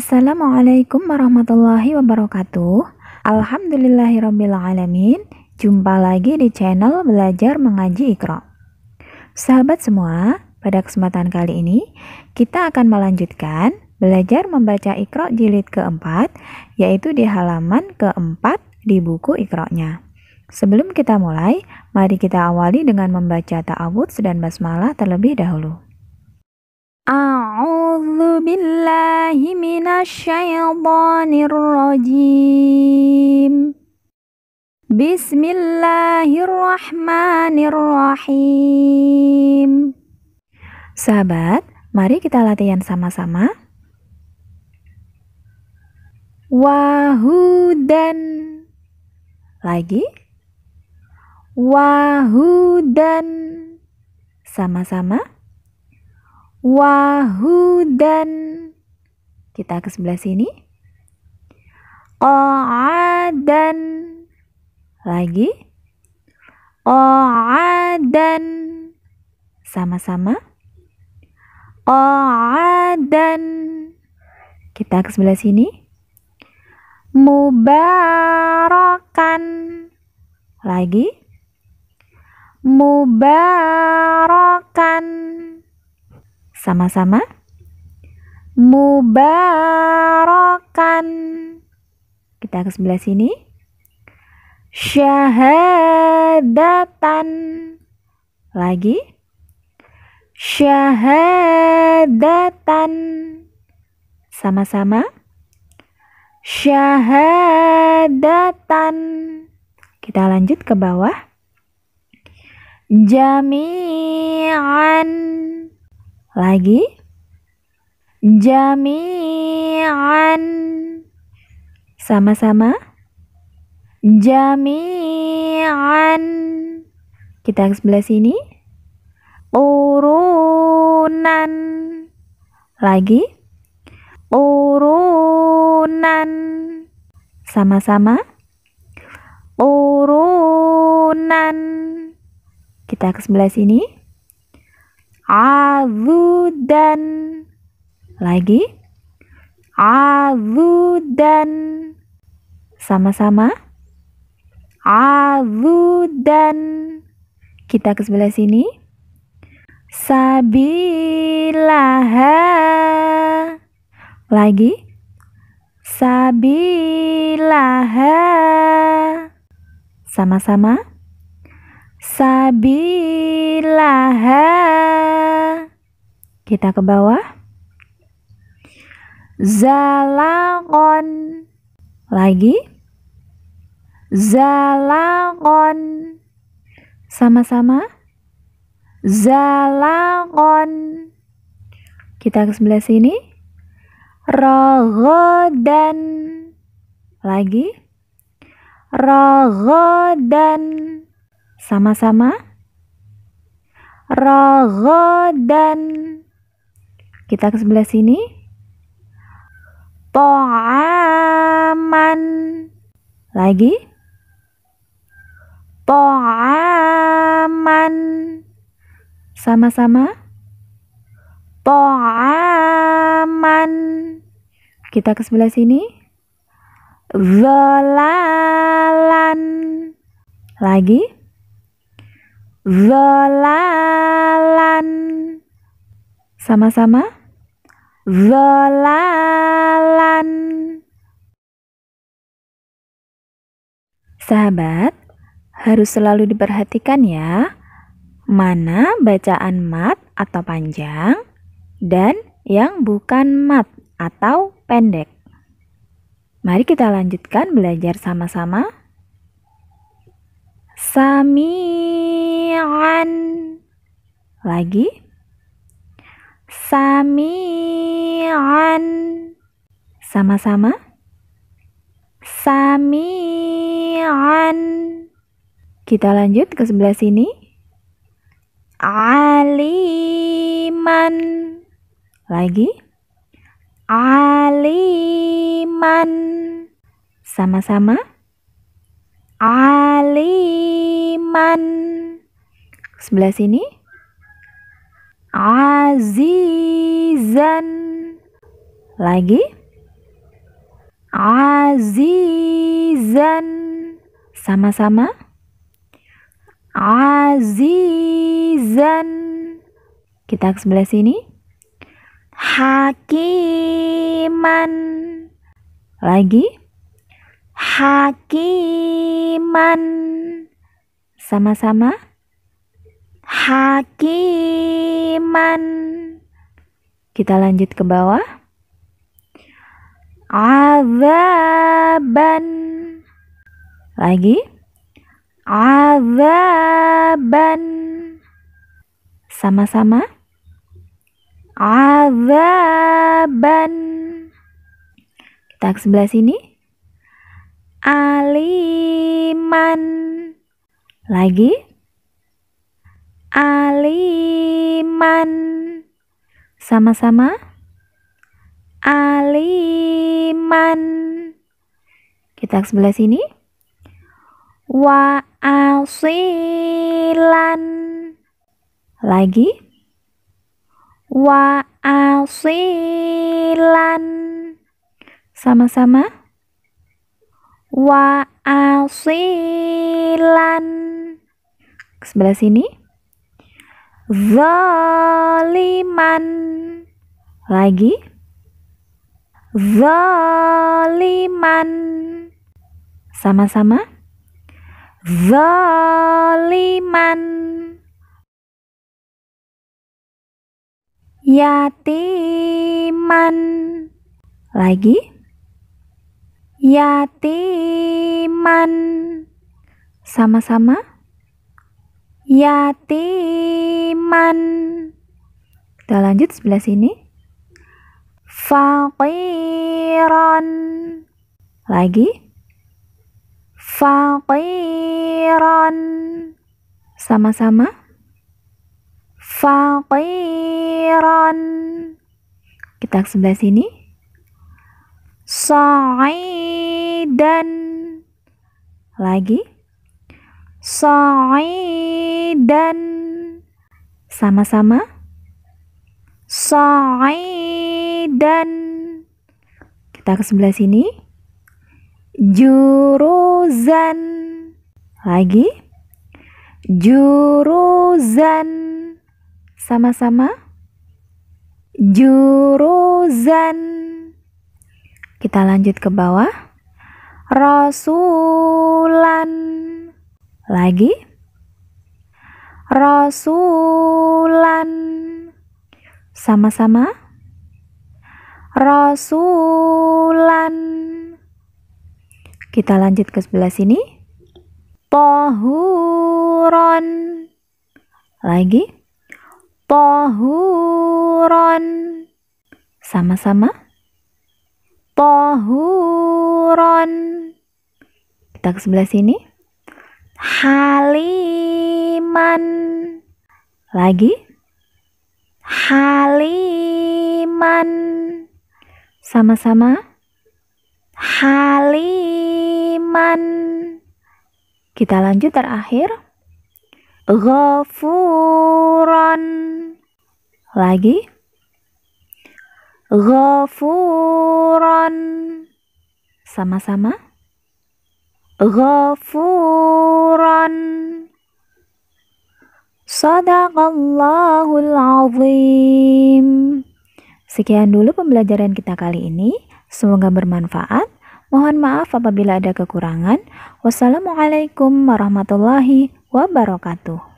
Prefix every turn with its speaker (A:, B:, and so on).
A: Assalamualaikum warahmatullahi wabarakatuh. Alhamdulillahirrabbilalamin. Jumpa lagi di channel Belajar Mengaji Iqra. Sahabat semua, pada kesempatan kali ini kita akan melanjutkan belajar membaca Iqra jilid keempat, yaitu di halaman keempat di buku Iqra-nya. Sebelum kita mulai, mari kita awali dengan membaca ta'awudz dan basmalah terlebih dahulu. A'udz. أعوذ بالله من الشيطان الرجيم بسم Sahabat, mari kita latihan sama-sama. Wahudan. Lagi. Wahudan. Sama-sama wahudan. Kita ke sebelah sini. Qa'adan. Lagi. Qa'adan. Sama-sama. Qa'adan. Kita ke sebelah sini. Mubarakan. Lagi. Mubarakan sama-sama. Mubarakan. Kita ke sebelah sini. Syahadatan. Lagi. Syahadatan. Sama-sama. Syahadatan. Kita lanjut ke bawah. Jami'an lagi. Jami'an. Sama-sama. Jami'an. Kita ke sebelah sini. Urunan. Lagi. Urunan. Sama-sama. Urunan. Kita ke sebelah sini dan lagi dan sama-sama dan kita ke sebelah sini sabilaha lagi sabilaha sama-sama sabilaha kita ke bawah zalagon lagi zalagon sama-sama zalagon kita ke sebelah sini rogodan lagi rogodan sama-sama. rogo dan Kita ke sebelah sini. To'aman. Lagi. To'aman. Sama-sama. To'aman. Kita ke sebelah sini zolalan lagi Zolalan. Sama-sama. Zolalan. Sahabat, harus selalu diperhatikan ya. Mana bacaan mat atau panjang dan yang bukan mat atau pendek. Mari kita lanjutkan belajar sama-sama sami'an lagi sami'an sama-sama sami'an kita lanjut ke sebelah sini aliman lagi aliman sama-sama aliman sebelah sini azizan lagi azizan sama-sama azizan kita ke sebelah sini hakiman lagi hakiman sama-sama hakiman kita lanjut ke bawah azaban lagi azaban sama-sama azaban kita ke sebelah sini aliman. Lagi. Aliman. Sama-sama. Aliman. Kita sebelah sini. Wa asilan. Lagi. Wa asilan. Sama-sama wa asilan sebelah sini zaliman lagi zaliman sama-sama zaliman yatiman lagi yatiman sama-sama yatiman kita lanjut sebelah sini faqiran lagi faqiran sama-sama faqiran kita sebelah sini Sa'idan. Lagi. Sa'idan. Sama-sama. Sa'idan. Kita ke sebelah sini. Juruzan. Lagi. Juruzan. Sama-sama. Juruzan kita lanjut ke bawah. Rasulan. Lagi. Rasulan. Sama-sama. Rasulan. Kita lanjut ke sebelah sini. Tohuron. Lagi. Tohuron. Sama-sama tohuron kita ke sebelah sini haliman lagi haliman sama-sama haliman kita lanjut terakhir ghafuran lagi ghafuran sama-sama ghafuran sadaqallahul azim sekian dulu pembelajaran kita kali ini semoga bermanfaat mohon maaf apabila ada kekurangan wassalamualaikum warahmatullahi wabarakatuh